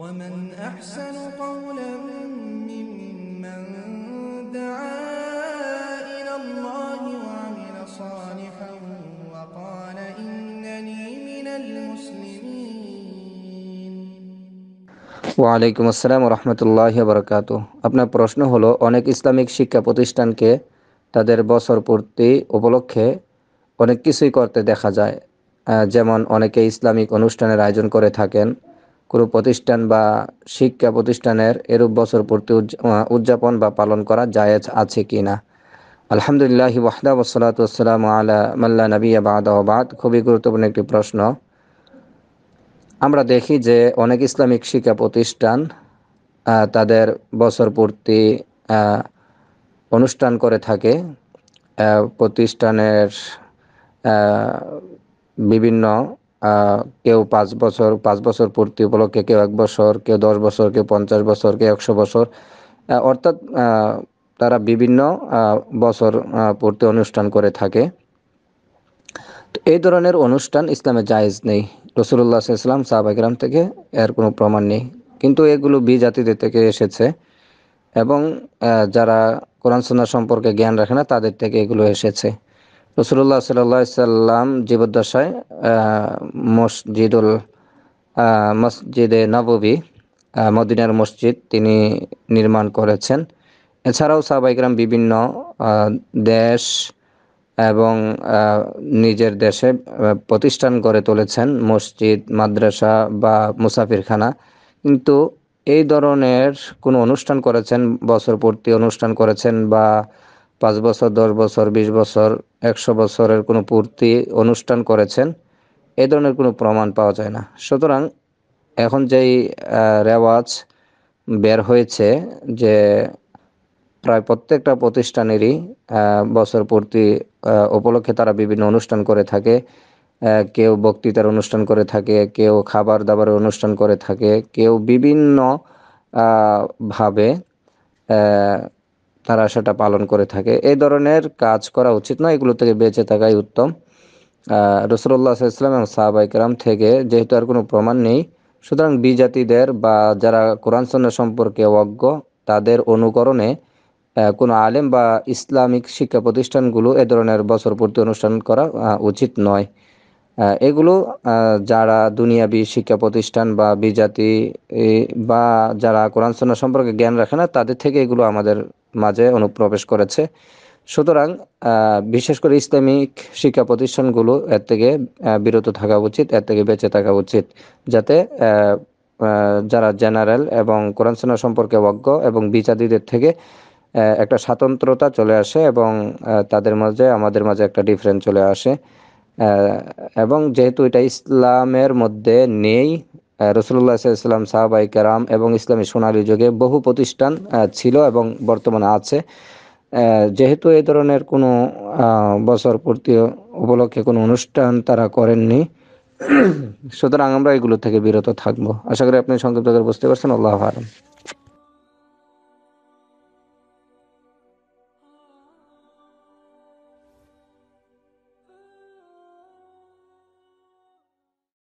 ওয়ালাইকুম আসসালাম রহমতুল্লাহ বরকাত আপনার প্রশ্ন হলো অনেক ইসলামিক শিক্ষা প্রতিষ্ঠানকে তাদের বছর পূর্তি উপলক্ষে অনেক কিছুই করতে দেখা যায় যেমন অনেকে ইসলামিক অনুষ্ঠানের আয়োজন করে থাকেন কোনো প্রতিষ্ঠান বা শিক্ষা প্রতিষ্ঠানের এরূপ বছর পূর্তি উদযাপন বা পালন করা জায়েজ আছে কি না আলহামদুলিল্লাহ ওয়াহদা ওসলাত ওসালাম আলা মাল্লা নবী আবাদাবাদ খুবই গুরুত্বপূর্ণ একটি প্রশ্ন আমরা দেখি যে অনেক ইসলামিক শিক্ষা প্রতিষ্ঠান তাদের বছর পূর্তি অনুষ্ঠান করে থাকে প্রতিষ্ঠানের বিভিন্ন কেউ পাঁচ বছর পাঁচ বছর পূর্তি উপলক্ষে কেউ এক বছর কেউ দশ বছর কেউ পঞ্চাশ বছর কেউ একশো বছর অর্থাৎ তারা বিভিন্ন বছর পূর্তি অনুষ্ঠান করে থাকে তো এই ধরনের অনুষ্ঠান ইসলামে জায়েজ নেই রসুল্লাহ ইসলাম সাহাবাগরাম থেকে এর কোনো প্রমাণ নেই কিন্তু এগুলো বিজাতিদের থেকে এসেছে এবং যারা কোরআন সন্না সম্পর্কে জ্ঞান রাখে না তাদের থেকে এগুলো এসেছে রসুল্লাহ সাল্লাম জীবদ্দশায় মসজিদুল মসজিদে নববী মদিনার মসজিদ তিনি নির্মাণ করেছেন এছাড়াও সাহবাইকরাম বিভিন্ন দেশ এবং নিজের দেশে প্রতিষ্ঠান গড়ে তুলেছেন মসজিদ মাদ্রাসা বা মুসাফিরখানা কিন্তু এই ধরনের কোনো অনুষ্ঠান করেছেন বছর পূর্তি অনুষ্ঠান করেছেন বা পাঁচ বছর দশ বছর বিশ বছর একশো বছরের কোনো পূর্তি অনুষ্ঠান করেছেন এ ধরনের কোনো প্রমাণ পাওয়া যায় না সুতরাং এখন যেই রেওয়াজ বের হয়েছে যে প্রায় প্রত্যেকটা প্রতিষ্ঠানেরই বছর পূর্তি উপলক্ষে তারা বিভিন্ন অনুষ্ঠান করে থাকে কেউ বক্তৃতার অনুষ্ঠান করে থাকে কেউ খাবার দাবারের অনুষ্ঠান করে থাকে কেউ বিভিন্ন ভাবে তারা সেটা পালন করে থাকে এই ধরনের কাজ করা উচিত নয় এগুলো থেকে বেঁচে থাকাই উত্তম রসুল্লাহ ইসলাম এবং সাহাবাইকরাম থেকে যেহেতু আর কোনো প্রমাণ নেই সুতরাং বিজাতিদের বা যারা কোরআন সন্না সম্পর্কে অজ্ঞ তাদের অনুকরণে কোনো আলেম বা ইসলামিক শিক্ষা প্রতিষ্ঠানগুলো এ ধরনের বছর পূর্তি অনুষ্ঠান করা উচিত নয় এগুলো যারা দুনিয়াবি শিক্ষা প্রতিষ্ঠান বা বিজাতি বা যারা কোরআন সন্না সম্পর্কে জ্ঞান রাখে না তাদের থেকে এগুলো আমাদের মাঝে অনুপ্রবেশ করেছে সুতরাং বিশেষ করে ইসলামিক শিক্ষা প্রতিষ্ঠানগুলো এর থেকে বিরত থাকা উচিত এর থেকে বেঁচে থাকা উচিত যাতে যারা জেনারেল এবং কোরআন সন্না সম্পর্কে অজ্ঞ এবং বিচারীদের থেকে একটা স্বাতন্ত্রতা চলে আসে এবং তাদের মাঝে আমাদের মাঝে একটা ডিফারেন্স চলে আসে এবং যেহেতু এটা ইসলামের মধ্যে নেই রসুল্লাহ সাল্লাম সাহাবাই কারাম এবং ইসলামী সোনালী যুগে বহু প্রতিষ্ঠান ছিল এবং বর্তমানে আছে যেহেতু এই ধরনের কোনো বছর পূর্তি উপলক্ষে কোনো অনুষ্ঠান তারা করেননি সুতরাং আমরা এগুলো থেকে বিরত থাকবো আশা করি আপনি সংক্ষিপ্ত বুঝতে পারছেন আল্লাহ আলম